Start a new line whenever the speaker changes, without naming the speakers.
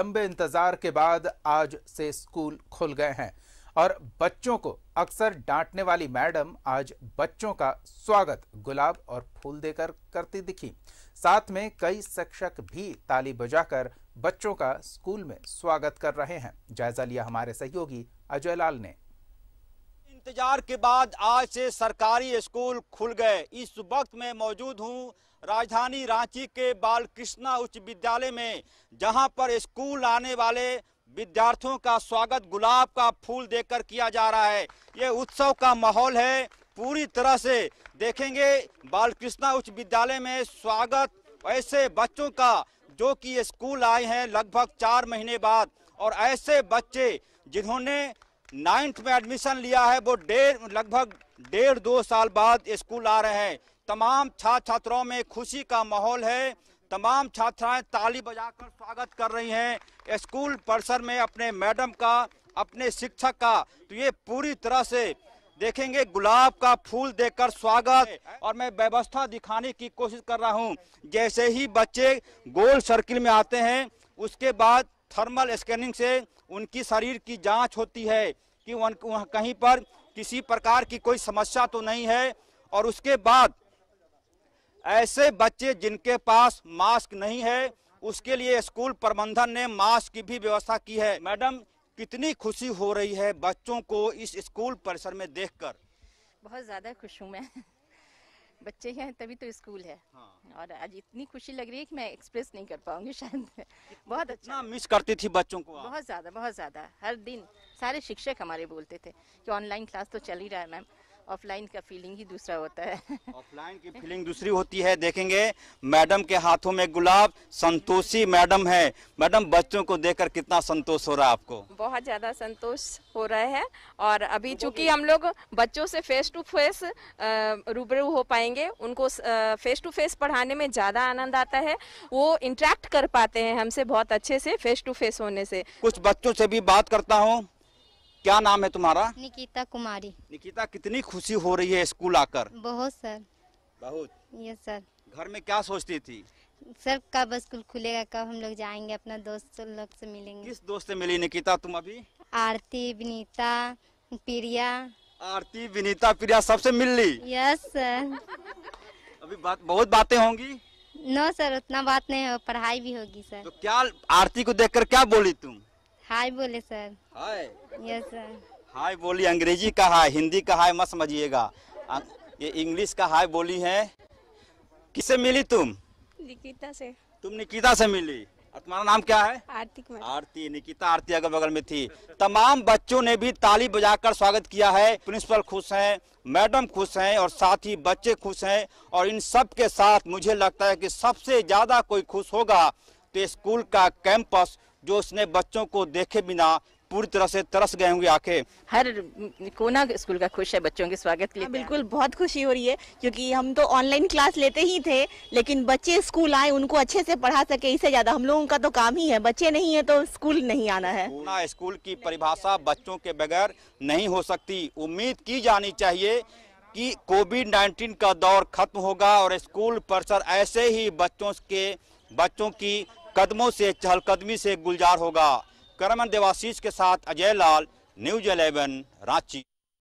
लंबे इंतजार के बाद आज से स्कूल खुल गए हैं और बच्चों को अक्सर डांटने वाली मैडम आज बच्चों का स्वागत गुलाब और फूल देकर करती दिखी साथ में कई शिक्षक भी ताली बजाकर बच्चों का स्कूल में स्वागत कर रहे हैं जायजा लिया हमारे सहयोगी अजय लाल ने इंतजार के बाद आज से सरकारी स्कूल खुल गए इस वक्त मैं मौजूद हूँ राजधानी रांची के बालकृष्णा उच्च विद्यालय में जहाँ पर स्कूल आने वाले विद्यार्थियों का स्वागत गुलाब का फूल देकर किया जा रहा है ये उत्सव का माहौल है पूरी तरह से देखेंगे बालकृष्णा उच्च विद्यालय में स्वागत ऐसे बच्चों का जो कि स्कूल आए हैं लगभग चार महीने बाद और ऐसे बच्चे जिन्होंने नाइन्थ में एडमिशन लिया है वो डेढ़ लगभग डेढ़ दो साल बाद स्कूल आ रहे हैं तमाम छात्र छात्राओं में खुशी का माहौल है तमाम छात्राएं ताली बजाकर स्वागत कर रही हैं स्कूल परिसर में अपने मैडम का अपने शिक्षक का तो ये पूरी तरह से देखेंगे गुलाब का फूल देकर स्वागत और मैं व्यवस्था दिखाने की कोशिश कर रहा हूँ जैसे ही बच्चे गोल सर्किल में आते हैं उसके बाद थर्मल स्कैनिंग से उनकी शरीर की जांच होती है कि वहाँ कहीं पर किसी प्रकार की कोई समस्या तो नहीं है और उसके बाद ऐसे बच्चे जिनके पास मास्क नहीं है उसके लिए स्कूल प्रबंधन ने मास्क की भी व्यवस्था की है मैडम कितनी खुशी हो रही है बच्चों को इस स्कूल परिसर में देखकर बहुत ज़्यादा खुश हूँ मैं बच्चे हैं तभी तो स्कूल है हाँ। और आज इतनी खुशी लग रही है कि मैं एक्सप्रेस नहीं कर पाऊंगी शायद बहुत अच्छा मिस करती थी बच्चों को बहुत ज़्यादा बहुत ज़्यादा हर दिन सारे शिक्षक हमारे बोलते थे कि ऑनलाइन क्लास तो चल ही रहा है मैम ऑफलाइन का फीलिंग ही दूसरा होता है ऑफलाइन की फीलिंग दूसरी होती है देखेंगे मैडम के हाथों में गुलाब संतोषी मैडम है मैडम बच्चों को देखकर कितना संतोष हो रहा है आपको बहुत ज्यादा संतोष हो रहा है और अभी चूंकि हम लोग बच्चों से फेस टू फेस रूबरू हो पाएंगे उनको फेस टू फेस पढ़ाने में ज्यादा आनंद आता है वो इंटरेक्ट कर पाते हैं हमसे बहुत अच्छे से फेस टू फेस होने से कुछ बच्चों से भी बात करता हूँ क्या नाम है तुम्हारा निकिता कुमारी निकिता कितनी खुशी हो रही है स्कूल आकर बहुत सर बहुत यस सर घर में क्या सोचती थी सर कब स्कूल खुलेगा कब हम लोग जाएंगे अपना दोस्त लोग से मिलेंगे किस दोस्त से मिली निकिता तुम अभी आरती विनीता प्रिया आरती विनीता प्रिया सबसे मिल ली यस सर अभी बात बहुत बातें होंगी नो सर उतना बात नहीं हो पढ़ाई भी होगी सर तो क्या आरती को देखकर क्या बोली तुम हाय बोले sir hi yes sir hi बोली अंग्रेजी का हाय हिंदी का हाय मत समझिएगा ये इंग्लिश का हाय बोली है किससे मिली तुम निकिता से तुम निकिता से मिली तुम्हारा नाम क्या है आरती आरती निकिता आरती अगल बगल में थी तमाम बच्चों ने भी ताली बजाकर स्वागत किया है प्रिंसिपल खुश हैं मैडम खुश हैं और साथ ही बच्चे खुश हैं और इन सब के साथ मुझे लगता है कि सबसे ज्यादा कोई खुश होगा तो स्कूल का कैंपस जो उसने बच्चों को देखे बिना पूरी तरह से तरस गए होंगे आके हर कोना स्कूल का खुश है बच्चों के स्वागत के लिए हाँ, बिल्कुल बहुत खुशी हो रही है क्योंकि हम तो ऑनलाइन क्लास लेते ही थे लेकिन बच्चे स्कूल आए उनको अच्छे से पढ़ा सके इससे ज्यादा हम लोगों का तो काम ही है बच्चे नहीं है तो स्कूल नहीं आना है ना स्कूल की परिभाषा बच्चों के बगैर नहीं हो सकती उम्मीद की जानी चाहिए की कोविड नाइन्टीन का दौर खत्म होगा और स्कूल परिसर ऐसे ही बच्चों के बच्चों की कदमों से चहलकदमी से गुलजार होगा करमन देवाशीष के साथ अजय लाल न्यूज 11 रांची